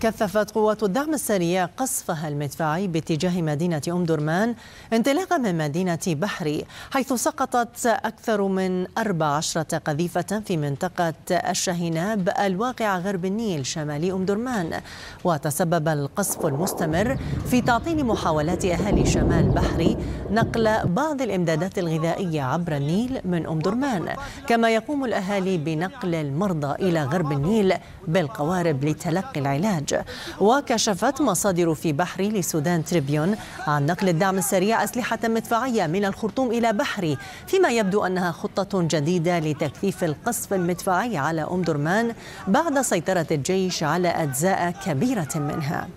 كثفت قوات الدعم السريع قصفها المدفعي باتجاه مدينة أم درمان انطلاقا من مدينة بحري حيث سقطت أكثر من 14 قذيفة في منطقة الشهيناب الواقعة غرب النيل شمالي أم درمان وتسبب القصف المستمر في تعطيل محاولات أهالي شمال بحري نقل بعض الإمدادات الغذائية عبر النيل من أم درمان كما يقوم الأهالي بنقل المرضى إلى غرب النيل بالقوارب لتلقي العلاج الإنتاج وكشفت مصادر في بحري لسودان تريبيون عن نقل الدعم السريع أسلحة مدفعية من الخرطوم إلى بحري فيما يبدو أنها خطة جديدة لتكثيف القصف المدفعي على أم درمان بعد سيطرة الجيش على أجزاء كبيرة منها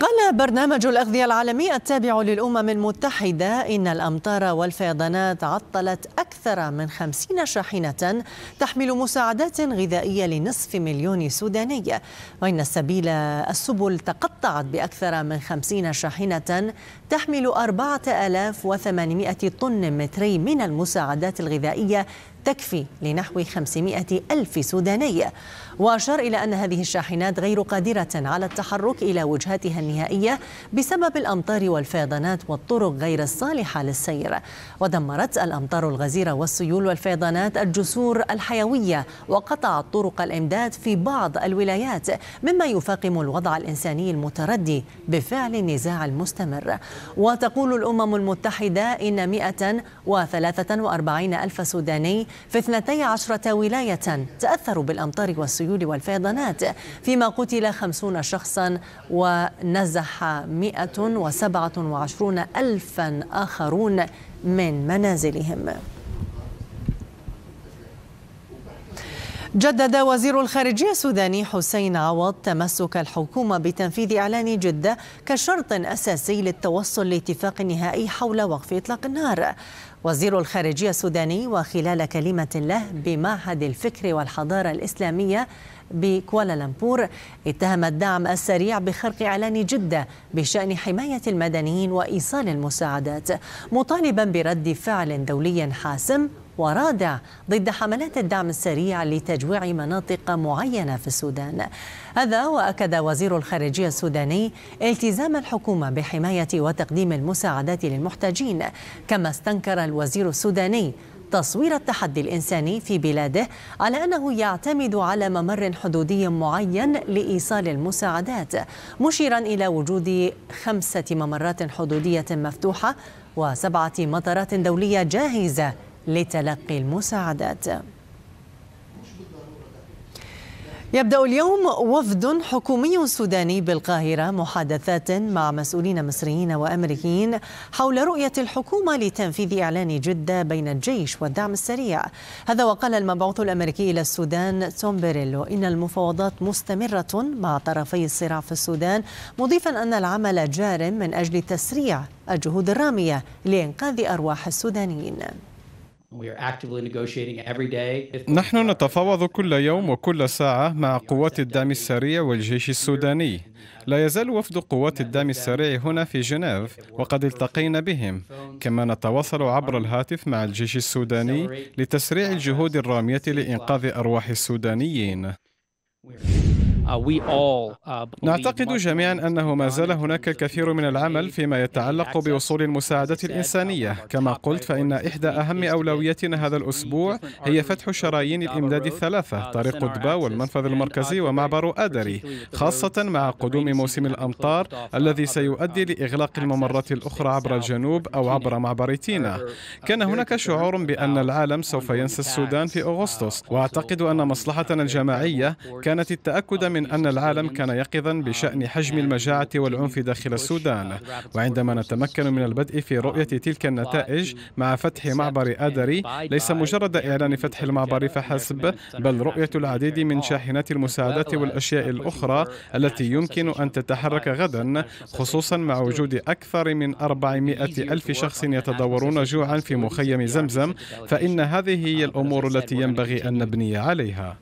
قال برنامج الأغذية العالمي التابع للأمم المتحدة إن الأمطار والفيضانات عطلت أكثر من خمسين شاحنة تحمل مساعدات غذائية لنصف مليون سوداني وإن السبيل السبل تقطعت بأكثر من خمسين شاحنة تحمل أربعة ألاف وثمانمائة طن متري من المساعدات الغذائية تكفي لنحو 500 ألف سوداني وأشار إلى أن هذه الشاحنات غير قادرة على التحرك إلى وجهتها النهائية بسبب الأمطار والفيضانات والطرق غير الصالحة للسير ودمرت الأمطار الغزيرة والسيول والفيضانات الجسور الحيوية وقطعت طرق الإمداد في بعض الولايات مما يفاقم الوضع الإنساني المتردي بفعل النزاع المستمر وتقول الأمم المتحدة إن 143 ألف سوداني في 12 ولاية تأثروا بالأمطار والسيول والفيضانات فيما قتل 50 شخصا ونزح 127 ألفا آخرون من منازلهم جدد وزير الخارجية السوداني حسين عوض تمسك الحكومة بتنفيذ إعلان جدة كشرط أساسي للتوصل لاتفاق نهائي حول وقف إطلاق النار وزير الخارجية السوداني وخلال كلمة له بمعهد الفكر والحضارة الإسلامية بكوالالمبور اتهم الدعم السريع بخرق إعلان جدة بشأن حماية المدنيين وإيصال المساعدات مطالبا برد فعل دولي حاسم ورادع ضد حملات الدعم السريع لتجويع مناطق معينة في السودان هذا وأكد وزير الخارجية السوداني التزام الحكومة بحماية وتقديم المساعدات للمحتاجين كما استنكر الوزير السوداني تصوير التحدي الإنساني في بلاده على أنه يعتمد على ممر حدودي معين لإيصال المساعدات مشيرا إلى وجود خمسة ممرات حدودية مفتوحة وسبعة مطارات دولية جاهزة لتلقي المساعدات يبدأ اليوم وفد حكومي سوداني بالقاهرة محادثات مع مسؤولين مصريين وأمريكيين حول رؤية الحكومة لتنفيذ إعلان جدة بين الجيش والدعم السريع هذا وقال المبعوث الأمريكي إلى السودان توم بيريلو إن المفاوضات مستمرة مع طرفي الصراع في السودان مضيفا أن العمل جار من أجل تسريع الجهود الرامية لإنقاذ أرواح السودانيين نحن نتفاوض كل يوم وكل ساعة مع قوات الدعم السريع والجيش السوداني. لا يزال وفد قوات الدعم السريع هنا في جنيف وقد التقينا بهم، كما نتواصل عبر الهاتف مع الجيش السوداني لتسريع الجهود الرامية لإنقاذ أرواح السودانيين. Uh, uh, نعتقد جميعا أنه ما زال هناك الكثير من العمل فيما يتعلق بوصول المساعدة الإنسانية كما قلت فإن إحدى أهم أولوياتنا هذا الأسبوع هي فتح شرايين الإمداد الثلاثة uh, طريق دبا والمنفذ المركزي ومعبر أدري خاصة مع قدوم موسم الأمطار الذي سيؤدي لإغلاق الممرات الأخرى عبر الجنوب أو عبر معبر تينا كان هناك شعور بأن العالم سوف ينسى السودان في أغسطس وأعتقد أن مصلحتنا الجماعية كانت التأكد من من أن العالم كان يقظا بشأن حجم المجاعة والعنف داخل السودان وعندما نتمكن من البدء في رؤية تلك النتائج مع فتح معبر آدري ليس مجرد إعلان فتح المعبر فحسب بل رؤية العديد من شاحنات المساعدات والأشياء الأخرى التي يمكن أن تتحرك غدا خصوصا مع وجود أكثر من 400 ألف شخص يتضورون جوعا في مخيم زمزم فإن هذه هي الأمور التي ينبغي أن نبني عليها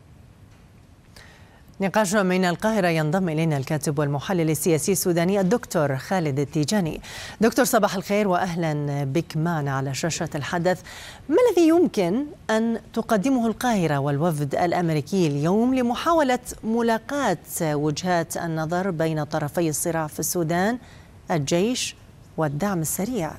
نقاش من القاهرة ينضم إلينا الكاتب والمحلل السياسي السوداني الدكتور خالد التيجاني دكتور صباح الخير وأهلا بك معنا على شاشة الحدث ما الذي يمكن أن تقدمه القاهرة والوفد الأمريكي اليوم لمحاولة ملاقاة وجهات النظر بين طرفي الصراع في السودان الجيش والدعم السريع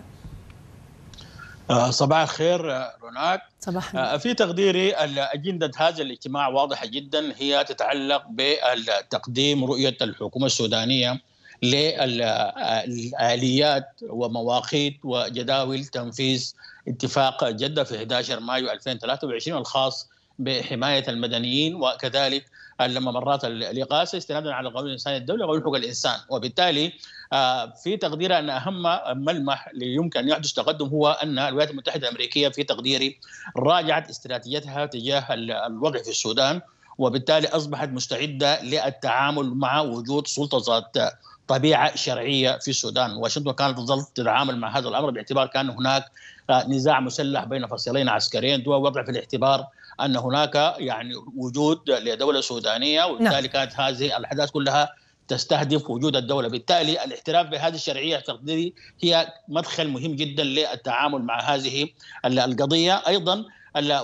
آه، صباح الخير آه، رونات صباح آه، في تقديري أجندة هذا الاجتماع واضحة جدا هي تتعلق بتقديم رؤية الحكومة السودانية للآليات ومواقيت وجداول تنفيذ اتفاق جدة في 11 مايو 2023 الخاص بحماية المدنيين وكذلك الممرات الإقاسة استنادا على قانون الإنسان الدولي وقانون حقوق الإنسان وبالتالي آه، في تقديري ان اهم ملمح يمكن ان يحدث تقدم هو ان الولايات المتحده الامريكيه في تقديري راجعت استراتيجيتها تجاه الوضع في السودان وبالتالي اصبحت مستعده للتعامل مع وجود سلطه ذات طبيعه شرعيه في السودان، واشنطن كانت تظل تتعامل مع هذا الامر باعتبار كان هناك آه، نزاع مسلح بين فصيلين عسكريين دول وضع في الاعتبار ان هناك يعني وجود لدوله سودانيه نعم. وبالتالي كانت هذه الاحداث كلها تستهدف وجود الدوله، بالتالي الاعتراف بهذه الشرعيه التقديري هي مدخل مهم جدا للتعامل مع هذه القضيه، ايضا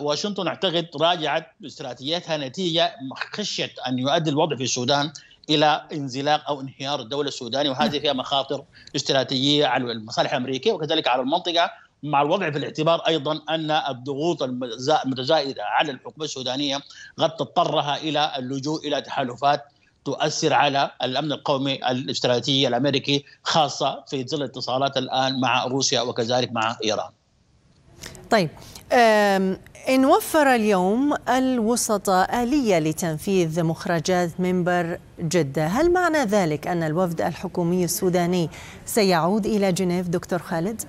واشنطن اعتقد راجعت استراتيجيتها نتيجه خشيه ان يؤدي الوضع في السودان الى انزلاق او انهيار الدوله السودانيه وهذه فيها مخاطر استراتيجيه على المصالح الامريكيه وكذلك على المنطقه مع الوضع في الاعتبار ايضا ان الضغوط المتزايده على الحكومه السودانيه قد تضطرها الى اللجوء الى تحالفات تؤثر على الامن القومي الاستراتيجي الامريكي خاصه في ظل اتصالات الان مع روسيا وكذلك مع ايران. طيب إن وفر اليوم الوسطاء آلية لتنفيذ مخرجات منبر جدة هل معنى ذلك أن الوفد الحكومي السوداني سيعود إلى جنيف دكتور خالد؟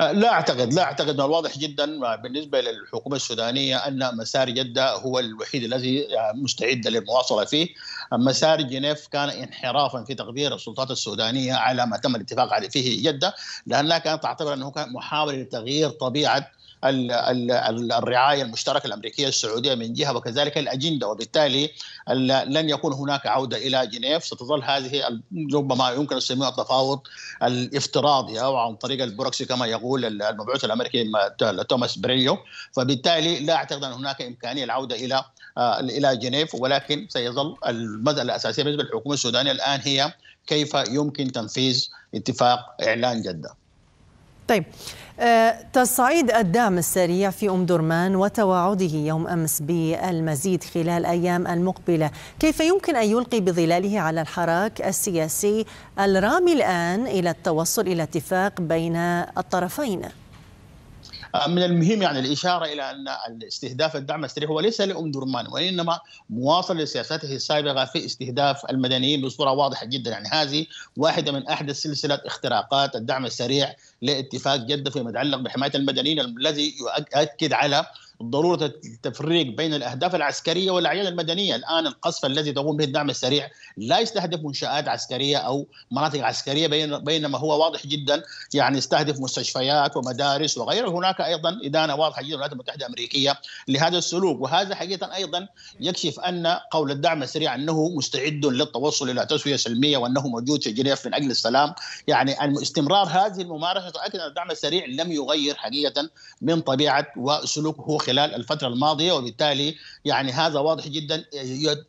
آه، لا اعتقد لا اعتقد من الواضح جدا آه، بالنسبه للحكومه السودانيه ان مسار جده هو الوحيد الذي آه، مستعد للمواصله فيه مسار جنيف كان انحرافا في تقدير السلطات السودانيه على ما تم الاتفاق عليه فيه جده لانها كانت تعتبر انه كان محاوله لتغيير طبيعه الرعايه المشتركه الامريكيه السعوديه من جهه وكذلك الاجنده وبالتالي لن يكون هناك عوده الى جنيف ستظل هذه ربما يمكن ان نسميها التفاوض الافتراضي او عن طريق البروكسي كما يقول المبعوث الامريكي توماس بريليو فبالتالي لا اعتقد ان هناك امكانيه العوده الى آه، الى جنيف ولكن سيظل المساله الاساسيه بالنسبه للحكومه السودانيه الان هي كيف يمكن تنفيذ اتفاق اعلان جده طيب آه، تصعيد الدعم السريع في أم درمان وتواعده يوم أمس بالمزيد خلال أيام المقبلة كيف يمكن أن يلقي بظلاله على الحراك السياسي الرامي الآن إلى التوصل إلى اتفاق بين الطرفين؟ آه، من المهم يعني الإشارة إلى أن استهداف الدعم السريع هو ليس لأم درمان وإنما مواصل لسياساته السابقة في استهداف المدنيين بصورة واضحة جدا يعني هذه واحدة من أحدث سلسلة اختراقات الدعم السريع لاتفاق جدة فيما يتعلق بحماية المدنيين الذي يؤكد على ضروره التفريق بين الاهداف العسكريه والاعيان المدنيه، الان القصف الذي تقوم به الدعم السريع لا يستهدف منشات عسكريه او مناطق عسكريه بينما هو واضح جدا يعني يستهدف مستشفيات ومدارس وغيره، هناك ايضا ادانه واضحه جدا الولايات المتحده الامريكيه لهذا السلوك وهذا حقيقه ايضا يكشف ان قول الدعم السريع انه مستعد للتوصل الى تسويه سلميه وانه موجود في جنيف من اجل السلام، يعني استمرار هذه الممارسه تؤكد ان الدعم السريع لم يغير حقيقه من طبيعه وسلوكه خلال الفترة الماضية وبالتالي يعني هذا واضح جدا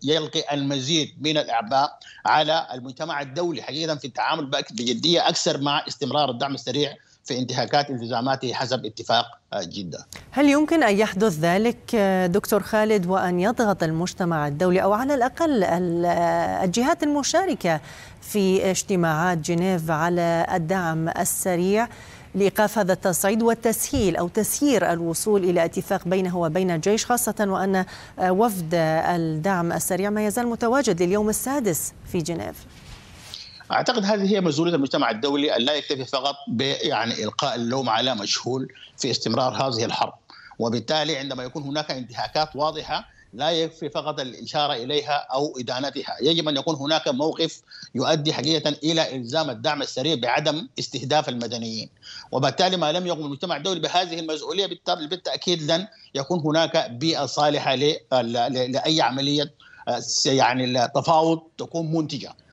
يلقي المزيد من الإعباء على المجتمع الدولي حقيقة في التعامل بجدية أكثر مع استمرار الدعم السريع في انتهاكات التزاماته حسب اتفاق آه، جدة هل يمكن أن يحدث ذلك آه، دكتور خالد وأن يضغط المجتمع الدولي أو على الأقل آه، الجهات المشاركة في اجتماعات جنيف على الدعم السريع؟ لإيقاف هذا التصعيد والتسهيل أو تسيير الوصول إلى اتفاق بينه وبين الجيش خاصة وأن آه، وفد الدعم السريع ما يزال متواجد لليوم السادس في جنيف اعتقد هذه هي مسؤوليه المجتمع الدولي ان لا يكتفي فقط يعني القاء اللوم على مجهول في استمرار هذه الحرب وبالتالي عندما يكون هناك انتهاكات واضحه لا يكفي فقط الإشارة إليها أو إدانتها يجب أن يكون هناك موقف يؤدي حقيقة إلى إلزام الدعم السريع بعدم استهداف المدنيين وبالتالي ما لم يقم المجتمع الدولي بهذه المسؤولية بالتأكيد لن يكون هناك بيئة صالحة لأي عملية آه، يعني التفاوض تكون منتجة